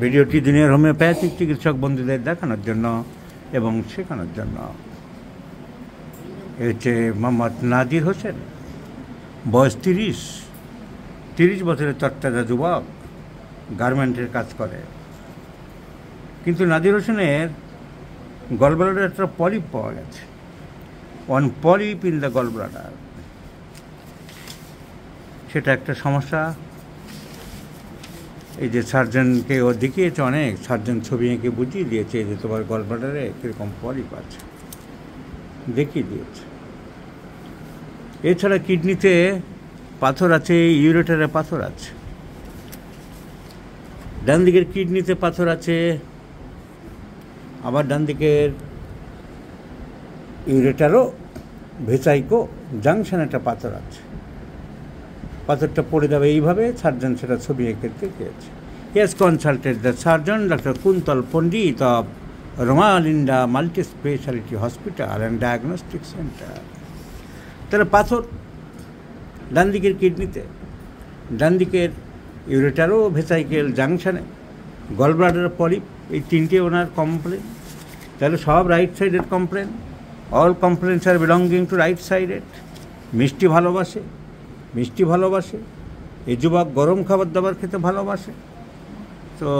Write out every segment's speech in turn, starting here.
ভিডিওটি দিনের হোমিওপ্যাথিক চিকিৎসক বন্ধুদের দেখানোর জন্য এবং শেখানোর জন্য হচ্ছে মোহাম্মদ নাদির হোসেন বয়স তিরিশ তিরিশ বছরের চট্টাদা যুবক গার্মেন্টের কাজ করে কিন্তু নাদির হোসেনের গলব্লাডার একটা পলিপ পাওয়া গেছে one polyp in the gallbladder সেটা একটা সমস্যা এই যে সার্জনকে ও দেখিয়েছে অনেক সার্জন ছবি এঁকে বুঝিয়ে দিয়েছে যে তোমার গল্পটারে কীরকম পরই পাচ্ছে দেখিয়ে দিয়েছে এছাড়া কিডনিতে পাথর আছে ইউরেটারে পাথর আছে ডান দিকের কিডনিতে পাথর আছে আবার ডান দিকের ইউরেটারও ভেচাইকো জাংশন একটা পাথর আছে পাথরটা পড়ে যাবে এইভাবে সার্জন সেটা ছবি এঁকে দিয়েছে yes consulted the surgeon doctor Kuntal Pandit of রোমালিন্ডা multi speciality hospital and diagnostic centre তাহলে পাথর ডান দিকের কিডনিতে ডান দিকের ইউরেটারও ভেসাইকেল জাংশনে গলব্লাডার পলিপ এই তিনটে ওনার কমপ্লেন তাহলে সব রাইট সাইডের কমপ্লেন অল কমপ্লেন্স আর বিলঙ্গিং টু রাইট সাইডের মিষ্টি ভালোবাসে মিষ্টি ভালোবাসে এই যুবক গরম খাবার দাবার খেতে ভালোবাসে তো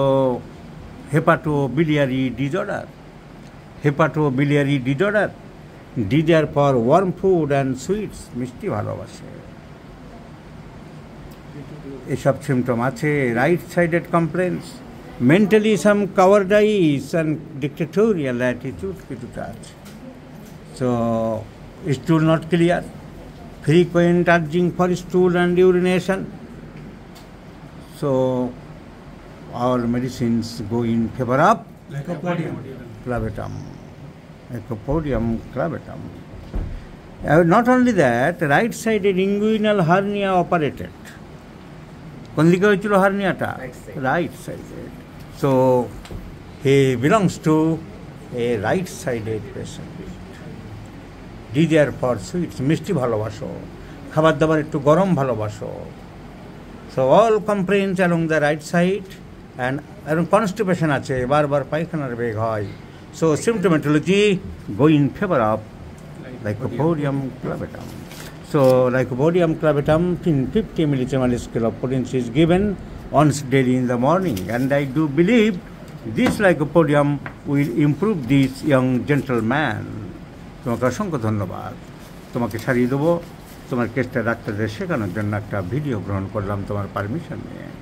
hepatobiliary disorder hepatobiliary disorder desire for warm food and sweets মিষ্টি ভালোবাসে এসব সিমটম আছে right sided complaints mentally some cowardice and dictatorial attitude কিছুটা আছে so it to not clear frequent urging for stool and urination. So our medicines go in favor of Lycopodium clavatum. Lycopodium clavatum. Uh, not only that, right-sided inguinal hernia operated. কোন দিকে হয়েছিল right right So he belongs to a right-sided patient desire for sweets মিষ্টি ভালোবাসো খাবার দাবার একটু গরম ভালোবাসো so all complaints along the right side and এবং কনস্টিপেশন আছে বারবার পায়খানার বেগ হয় so symptomatology go in favour of lycopodium clavatum so lycopodium clavatum ফিন fifty millesimal scale of potency is given in the morning and I do believe this lycopodium will improve this young gentleman তোমাকে অসংখ্য ধন্যবাদ তোমাকে সারিয়ে দেবো তোমার কেসটা ডাক্তারদের শেখানোর জন্য একটা ভিডিও গ্রহণ করলাম তোমার পারমিশন নিয়ে